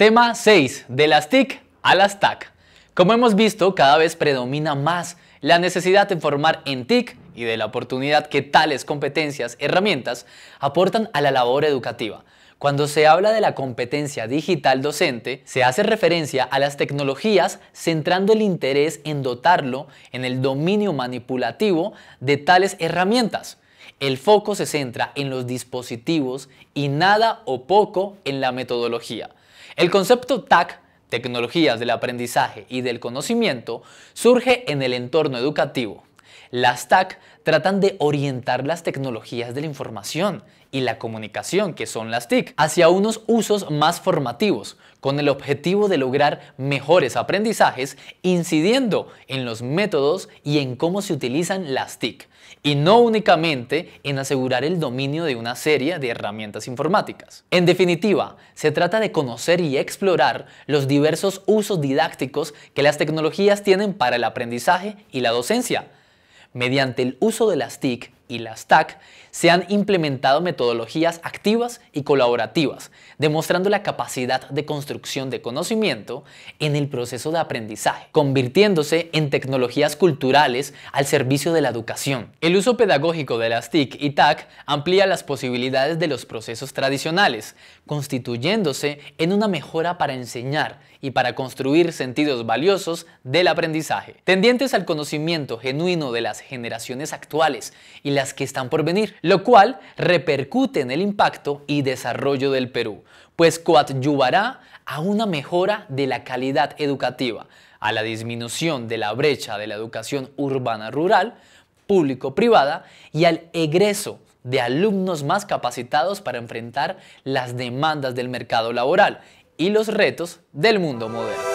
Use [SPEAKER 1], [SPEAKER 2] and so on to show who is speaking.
[SPEAKER 1] Tema 6. De las TIC a las TAC. Como hemos visto, cada vez predomina más la necesidad de formar en TIC y de la oportunidad que tales competencias, herramientas, aportan a la labor educativa. Cuando se habla de la competencia digital docente, se hace referencia a las tecnologías centrando el interés en dotarlo en el dominio manipulativo de tales herramientas. El foco se centra en los dispositivos y nada o poco en la metodología. El concepto TAC, tecnologías del aprendizaje y del conocimiento, surge en el entorno educativo las TAC tratan de orientar las tecnologías de la información y la comunicación, que son las TIC, hacia unos usos más formativos, con el objetivo de lograr mejores aprendizajes, incidiendo en los métodos y en cómo se utilizan las TIC, y no únicamente en asegurar el dominio de una serie de herramientas informáticas. En definitiva, se trata de conocer y explorar los diversos usos didácticos que las tecnologías tienen para el aprendizaje y la docencia, mediante el uso de las TIC y las TAC, se han implementado metodologías activas y colaborativas, demostrando la capacidad de construcción de conocimiento en el proceso de aprendizaje, convirtiéndose en tecnologías culturales al servicio de la educación. El uso pedagógico de las TIC y TAC amplía las posibilidades de los procesos tradicionales, constituyéndose en una mejora para enseñar y para construir sentidos valiosos del aprendizaje, tendientes al conocimiento genuino de las generaciones actuales y la que están por venir, lo cual repercute en el impacto y desarrollo del Perú, pues coadyuvará a una mejora de la calidad educativa, a la disminución de la brecha de la educación urbana-rural, público-privada y al egreso de alumnos más capacitados para enfrentar las demandas del mercado laboral y los retos del mundo moderno.